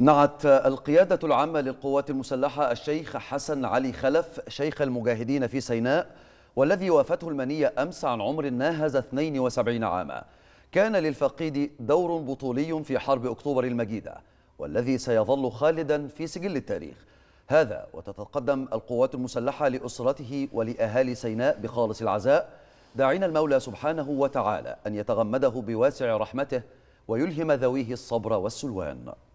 نعت القيادة العامة للقوات المسلحة الشيخ حسن علي خلف شيخ المجاهدين في سيناء والذي وافته المنية أمس عن عمر ناهز 72 عاما كان للفقيد دور بطولي في حرب أكتوبر المجيدة والذي سيظل خالدا في سجل التاريخ هذا وتتقدم القوات المسلحة لأسرته ولأهالي سيناء بخالص العزاء داعين المولى سبحانه وتعالى أن يتغمده بواسع رحمته ويلهم ذويه الصبر والسلوان